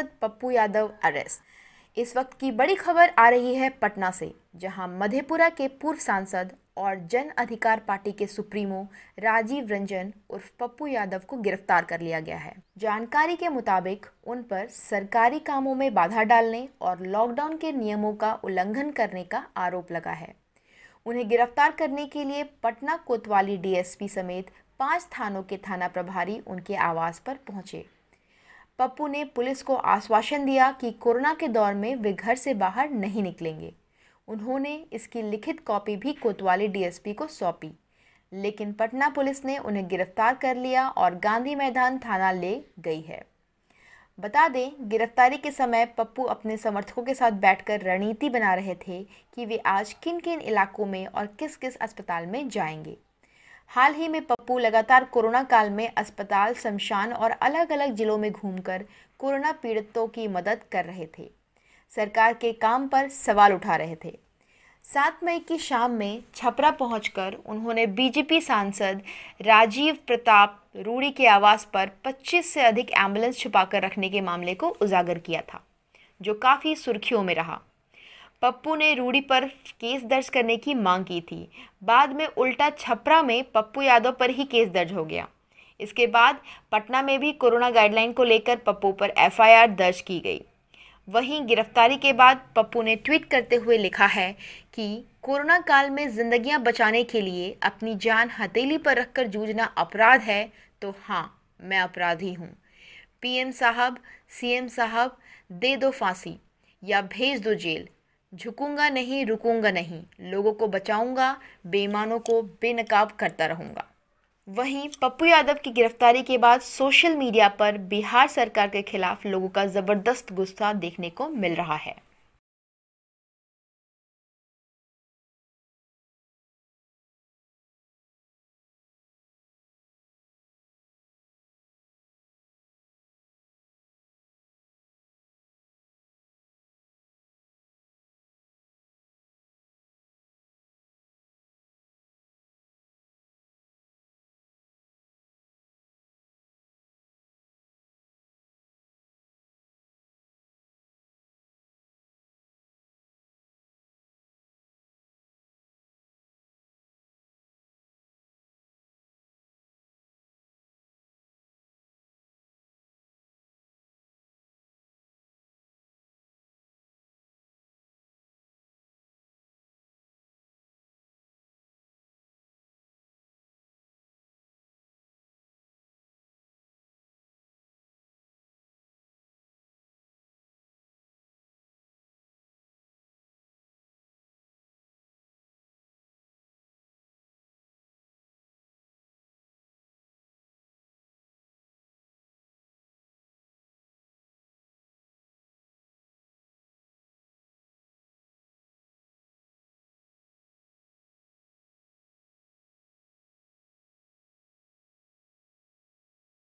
सांसद पप्पू यादव अरेस्ट इस वक्त की बड़ी खबर आ रही है पटना से जहां मधेपुरा के पूर्व सांसद और जन अधिकार पार्टी के सुप्रीमो राजीव रंजन उर्फ पप्पू यादव को गिरफ्तार कर लिया गया है जानकारी के मुताबिक उन पर सरकारी कामों में बाधा डालने और लॉकडाउन के नियमों का उल्लंघन करने का आरोप लगा है उन्हें गिरफ्तार करने के लिए पटना कोतवाली डीएसपी समेत पांच थानों के थाना प्रभारी उनके आवास पर पहुंचे पप्पू ने पुलिस को आश्वासन दिया कि कोरोना के दौर में वे घर से बाहर नहीं निकलेंगे उन्होंने इसकी लिखित कॉपी भी कोतवाली डीएसपी को सौंपी लेकिन पटना पुलिस ने उन्हें गिरफ्तार कर लिया और गांधी मैदान थाना ले गई है बता दें गिरफ्तारी के समय पप्पू अपने समर्थकों के साथ बैठकर रणनीति बना रहे थे कि वे आज किन किन इलाकों में और किस किस अस्पताल में जाएंगे हाल ही में पप्पू लगातार कोरोना काल में अस्पताल शमशान और अलग अलग जिलों में घूमकर कोरोना पीड़ितों की मदद कर रहे थे सरकार के काम पर सवाल उठा रहे थे सात मई की शाम में छपरा पहुंचकर उन्होंने बीजेपी सांसद राजीव प्रताप रूड़ी के आवास पर 25 से अधिक एम्बुलेंस छुपाकर रखने के मामले को उजागर किया था जो काफ़ी सुर्खियों में रहा पप्पू ने रूडी पर केस दर्ज करने की मांग की थी बाद में उल्टा छपरा में पप्पू यादव पर ही केस दर्ज हो गया इसके बाद पटना में भी कोरोना गाइडलाइन को लेकर पप्पू पर एफआईआर दर्ज की गई वहीं गिरफ्तारी के बाद पप्पू ने ट्वीट करते हुए लिखा है कि कोरोना काल में जिंदगियां बचाने के लिए अपनी जान हथेली पर रखकर जूझना अपराध है तो हाँ मैं अपराधी हूँ पीएम साहब सीएम साहब दे दो फांसी या भेज दो जेल झुकूंगा नहीं रुकूंगा नहीं लोगों को बचाऊंगा बेईमानों को बेनकाब करता रहूंगा वहीं पप्पू यादव की गिरफ्तारी के बाद सोशल मीडिया पर बिहार सरकार के खिलाफ लोगों का ज़बरदस्त गुस्सा देखने को मिल रहा है